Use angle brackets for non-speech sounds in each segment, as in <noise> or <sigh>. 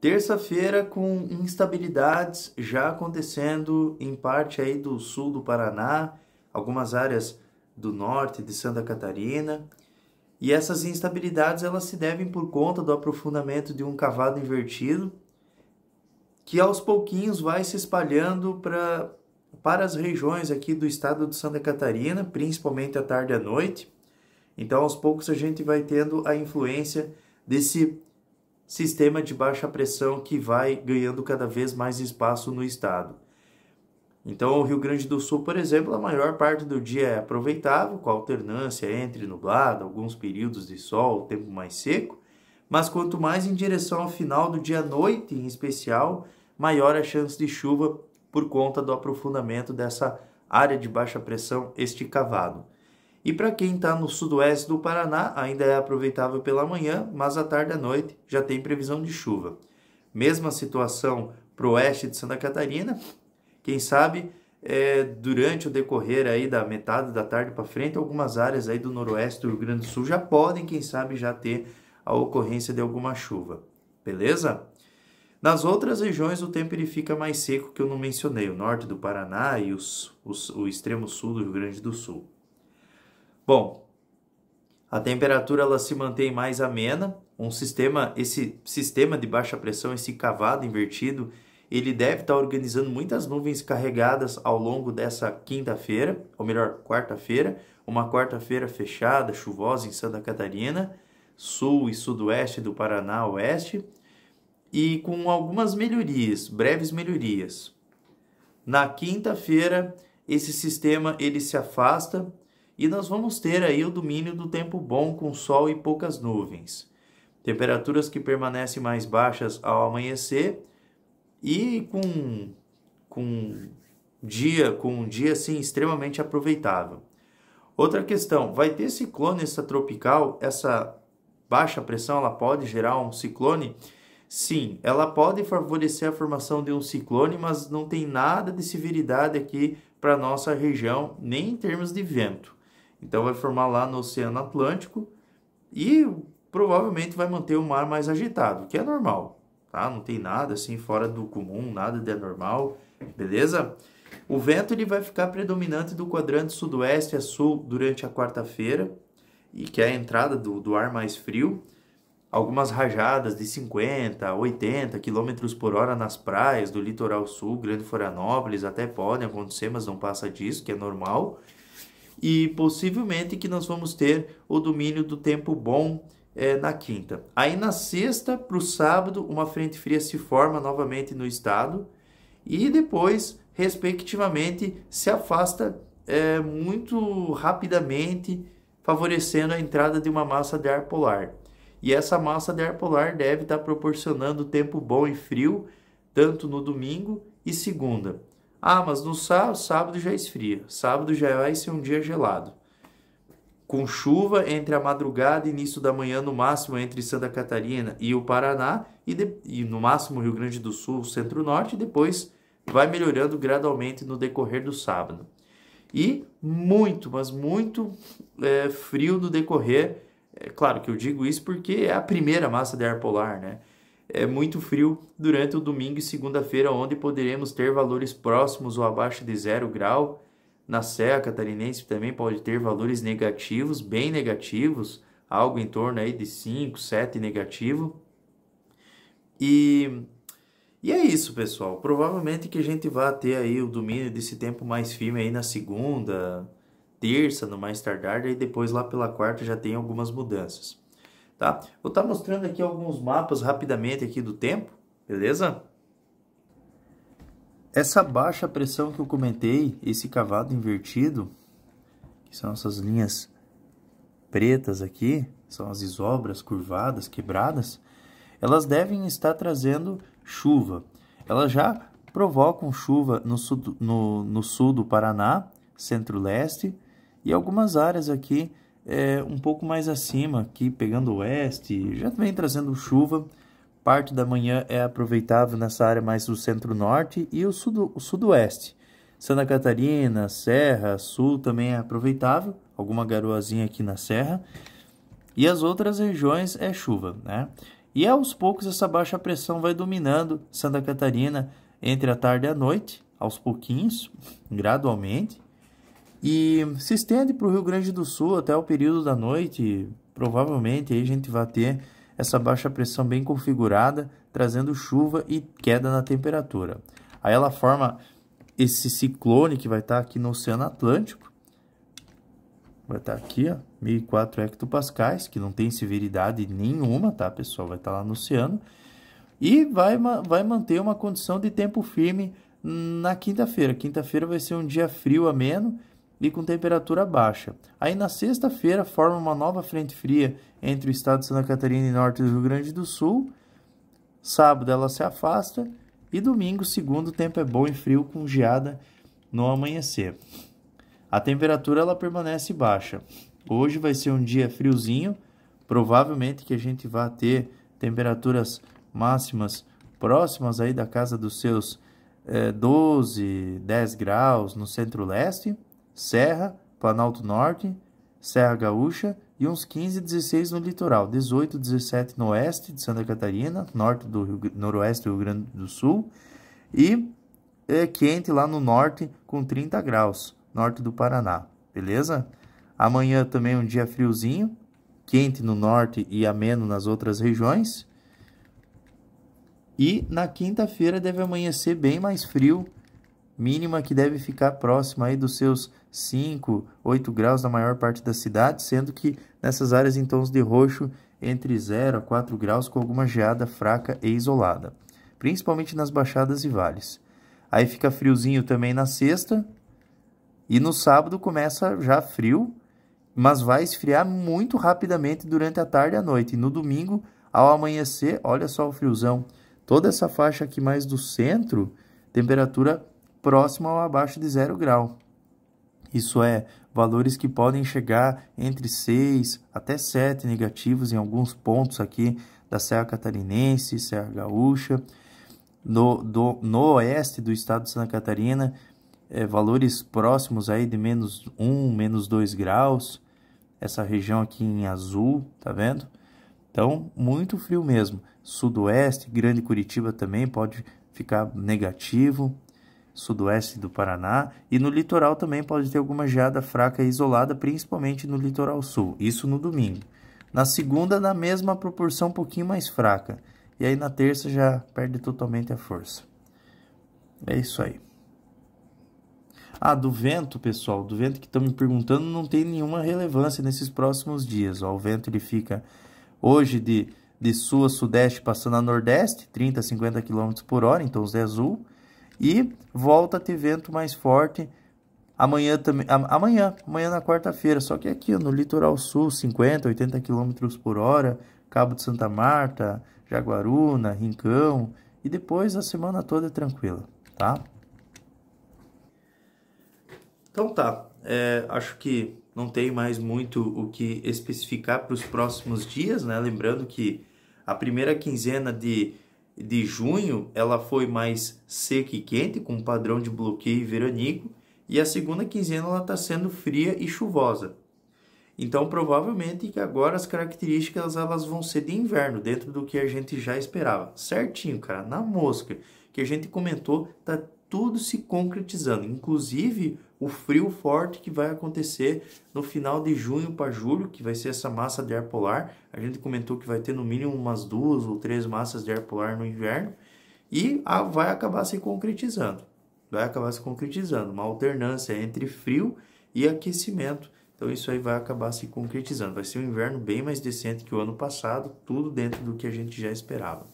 Terça-feira com instabilidades já acontecendo em parte aí do sul do Paraná, algumas áreas do norte de Santa Catarina. E essas instabilidades elas se devem por conta do aprofundamento de um cavado invertido, que aos pouquinhos vai se espalhando para para as regiões aqui do estado de Santa Catarina, principalmente à tarde e à noite. Então, aos poucos, a gente vai tendo a influência desse sistema de baixa pressão que vai ganhando cada vez mais espaço no estado. Então, o Rio Grande do Sul, por exemplo, a maior parte do dia é aproveitável, com alternância entre nublado, alguns períodos de sol, tempo mais seco, mas quanto mais em direção ao final do dia à noite, em especial, maior a chance de chuva por conta do aprofundamento dessa área de baixa pressão esticavado. E para quem está no sudoeste do Paraná, ainda é aproveitável pela manhã, mas à tarde e à noite já tem previsão de chuva. Mesma situação para o oeste de Santa Catarina. Quem sabe é, durante o decorrer aí da metade da tarde para frente, algumas áreas aí do noroeste do Rio Grande do Sul já podem, quem sabe, já ter a ocorrência de alguma chuva. Beleza? Nas outras regiões o tempo ele fica mais seco que eu não mencionei, o norte do Paraná e os, os, o extremo sul do Rio Grande do Sul. Bom, a temperatura ela se mantém mais amena. Um sistema, esse sistema de baixa pressão, esse cavado invertido, ele deve estar organizando muitas nuvens carregadas ao longo dessa quinta-feira, ou melhor, quarta-feira, uma quarta-feira fechada, chuvosa em Santa Catarina, sul e sudoeste do Paraná, oeste, e com algumas melhorias, breves melhorias. Na quinta-feira, esse sistema ele se afasta e nós vamos ter aí o domínio do tempo bom com sol e poucas nuvens. Temperaturas que permanecem mais baixas ao amanhecer e com, com dia com um dia assim extremamente aproveitável. Outra questão, vai ter ciclone essa tropical, essa baixa pressão, ela pode gerar um ciclone? Sim, ela pode favorecer a formação de um ciclone, mas não tem nada de severidade aqui para nossa região, nem em termos de vento. Então vai formar lá no Oceano Atlântico e provavelmente vai manter o mar mais agitado, que é normal, tá? Não tem nada assim fora do comum, nada de anormal, beleza? O vento ele vai ficar predominante do quadrante sudoeste a sul durante a quarta-feira, e que é a entrada do, do ar mais frio. Algumas rajadas de 50, 80 km por hora nas praias do litoral sul, Grande Florianópolis, até podem acontecer, mas não passa disso, que é normal e possivelmente que nós vamos ter o domínio do tempo bom é, na quinta. Aí na sexta para o sábado, uma frente fria se forma novamente no estado e depois, respectivamente, se afasta é, muito rapidamente, favorecendo a entrada de uma massa de ar polar. E essa massa de ar polar deve estar proporcionando tempo bom e frio, tanto no domingo e segunda. Ah, mas no sábado, sábado já esfria. Sábado já vai ser um dia gelado. Com chuva entre a madrugada e início da manhã, no máximo entre Santa Catarina e o Paraná, e, de, e no máximo Rio Grande do Sul, centro-norte, e depois vai melhorando gradualmente no decorrer do sábado. E muito, mas muito é, frio no decorrer. É claro que eu digo isso porque é a primeira massa de ar polar, né? é, muito frio durante o domingo e segunda-feira, onde poderemos ter valores próximos ou abaixo de zero grau. Na Serra Catarinense também pode ter valores negativos, bem negativos, algo em torno aí de 5, 7 negativo. E, e é isso, pessoal. Provavelmente que a gente vai ter aí o domínio desse tempo mais firme aí na segunda, terça, no mais tardar, e depois lá pela quarta já tem algumas mudanças tá? Vou estar tá mostrando aqui alguns mapas rapidamente aqui do tempo, beleza? Essa baixa pressão que eu comentei, esse cavado invertido, que são essas linhas pretas aqui, são as isobras curvadas, quebradas, elas devem estar trazendo chuva. Elas já provocam chuva no sul, no, no sul do Paraná, centro-leste e algumas áreas aqui é, um pouco mais acima, aqui pegando o oeste, já vem trazendo chuva. Parte da manhã é aproveitável nessa área mais do centro-norte e o, o sudoeste. Santa Catarina, Serra, Sul também é aproveitável, alguma garoazinha aqui na Serra. E as outras regiões é chuva, né? E aos poucos essa baixa pressão vai dominando Santa Catarina entre a tarde e a noite, aos pouquinhos, <laughs> gradualmente e se estende para o Rio Grande do Sul até o período da noite. Provavelmente aí a gente vai ter essa baixa pressão bem configurada, trazendo chuva e queda na temperatura. Aí ela forma esse ciclone que vai estar tá aqui no Oceano Atlântico. Vai estar tá aqui, ó, 1004 hectopascais, que não tem severidade nenhuma, tá, pessoal? Vai estar tá lá no oceano. E vai, vai manter uma condição de tempo firme na quinta-feira. Quinta-feira vai ser um dia frio, ameno, e com temperatura baixa. Aí na sexta-feira forma uma nova frente fria entre o estado de Santa Catarina e norte do Rio Grande do Sul. Sábado ela se afasta e domingo, segundo, o tempo é bom e frio com geada no amanhecer. A temperatura ela permanece baixa. Hoje vai ser um dia friozinho, provavelmente que a gente vai ter temperaturas máximas próximas aí da casa dos seus é, 12, 10 graus no centro-leste. Serra, Planalto Norte, Serra Gaúcha e uns 15, 16 no litoral, 18, 17 no oeste de Santa Catarina, norte do Rio, noroeste do Rio Grande do Sul e é quente lá no norte com 30 graus, norte do Paraná, beleza? Amanhã também um dia friozinho, quente no norte e ameno nas outras regiões. E na quinta-feira deve amanhecer bem mais frio mínima que deve ficar próxima aí dos seus 5, 8 graus na maior parte da cidade, sendo que nessas áreas em tons de roxo entre 0 a 4 graus com alguma geada fraca e isolada, principalmente nas baixadas e vales. Aí fica friozinho também na sexta e no sábado começa já frio, mas vai esfriar muito rapidamente durante a tarde e a noite. E no domingo, ao amanhecer, olha só o friozão. Toda essa faixa aqui mais do centro, temperatura próximo ou abaixo de zero grau. Isso é, valores que podem chegar entre 6 até 7 negativos em alguns pontos aqui da Serra Catarinense, Serra Gaúcha, no, do, no oeste do estado de Santa Catarina, é, valores próximos aí de menos 1, menos 2 graus, essa região aqui em azul, tá vendo? Então, muito frio mesmo. Sudoeste, Grande Curitiba também pode ficar negativo, sudoeste do Paraná e no litoral também pode ter alguma geada fraca isolada, principalmente no litoral sul, isso no domingo. Na segunda, na mesma proporção, um pouquinho mais fraca. E aí na terça já perde totalmente a força. É isso aí. Ah, do vento, pessoal, do vento que estão me perguntando, não tem nenhuma relevância nesses próximos dias. Ó, o vento ele fica hoje de, de sul a sudeste passando a nordeste, 30 a 50 km por hora, então o Zé Azul. E volta a ter vento mais forte amanhã também. Amanhã, amanhã na quarta-feira. Só que aqui no litoral sul, 50, 80 km por hora, Cabo de Santa Marta, Jaguaruna, Rincão. E depois a semana toda é tranquila, tá? Então tá. É, acho que não tem mais muito o que especificar para os próximos dias, né? Lembrando que a primeira quinzena de de junho ela foi mais seca e quente, com um padrão de bloqueio veranico, e a segunda quinzena ela está sendo fria e chuvosa. Então, provavelmente que agora as características elas vão ser de inverno, dentro do que a gente já esperava. Certinho, cara, na mosca, que a gente comentou, tá tudo se concretizando, inclusive o frio forte que vai acontecer no final de junho para julho, que vai ser essa massa de ar polar. A gente comentou que vai ter no mínimo umas duas ou três massas de ar polar no inverno e vai acabar se concretizando. Vai acabar se concretizando, uma alternância entre frio e aquecimento. Então isso aí vai acabar se concretizando. Vai ser um inverno bem mais decente que o ano passado, tudo dentro do que a gente já esperava.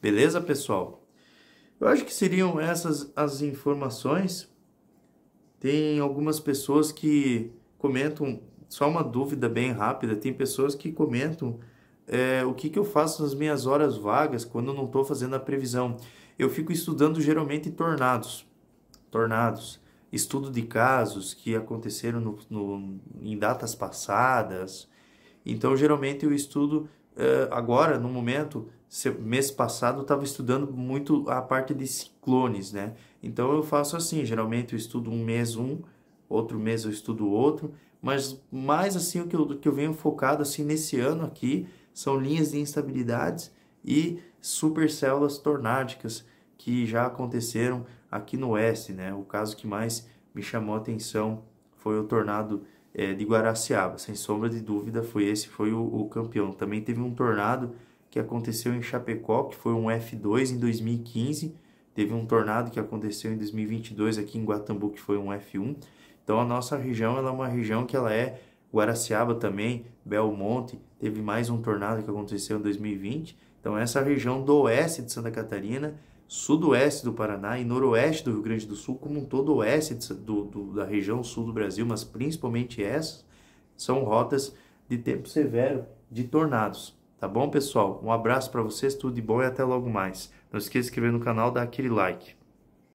Beleza, pessoal? Eu acho que seriam essas as informações. Tem algumas pessoas que comentam, só uma dúvida bem rápida, tem pessoas que comentam é, o que, que eu faço nas minhas horas vagas quando não estou fazendo a previsão. Eu fico estudando geralmente tornados, tornados, estudo de casos que aconteceram no, no em datas passadas. Então, geralmente eu estudo é, agora, no momento, mês passado eu estava estudando muito a parte de ciclones, né? Então eu faço assim, geralmente eu estudo um mês um, outro mês eu estudo outro, mas mais assim o que eu, que eu venho focado assim nesse ano aqui são linhas de instabilidades e supercélulas tornáticas que já aconteceram aqui no oeste, né? O caso que mais me chamou a atenção foi o tornado é, de Guaraciaba, sem sombra de dúvida foi esse, foi o, o campeão. Também teve um tornado que aconteceu em Chapecó, que foi um F2 em 2015. Teve um tornado que aconteceu em 2022 aqui em Guatambu, que foi um F1. Então a nossa região ela é uma região que ela é Guaraciaba também, Belmonte, teve mais um tornado que aconteceu em 2020. Então essa região do oeste de Santa Catarina, sudoeste do Paraná e noroeste do Rio Grande do Sul, como um todo oeste de, do, do, da região sul do Brasil, mas principalmente essas, são rotas de tempo severo de tornados. Tá bom, pessoal? Um abraço para vocês, tudo de bom e até logo mais. Não esqueça de se inscrever no canal, dar aquele like.